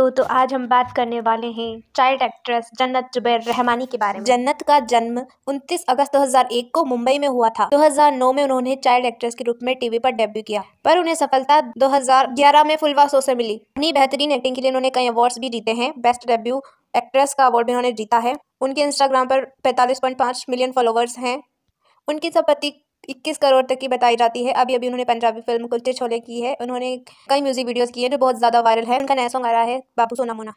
दोस्तों तो आज हम बात करने वाले हैं चाइल्ड एक्ट्रेस जन्नत जुबैर रहमानी के बारे में जन्नत का जन्म 29 अगस्त 2001 को मुंबई में हुआ था 2009 में उन्होंने चाइल्ड एक्ट्रेस के रूप में टीवी पर डेब्यू किया पर उन्हें सफलता 2011 में फुलवासो से मिली अपनी बेहतरीन एक्टिंग के लिए उन्होंने कई अवार्ड भी जीते हैं बेस्ट डेब्यू एक्ट्रेस का अवार्ड भी उन्होंने जीता है उनके इंस्टाग्राम पर पैंतालीस मिलियन फॉलोअर्स हैं उनकी संपत्ति इक्कीस करोड़ तक की बताई जाती है अभी अभी उन्होंने पंजाबी फिल्म कुलचे छोले की है उन्होंने कई म्यूजिक वीडियोज किए हैं जो बहुत ज़्यादा वायरल है उनका नया सॉन्ग आ रहा है बापू सोना मोना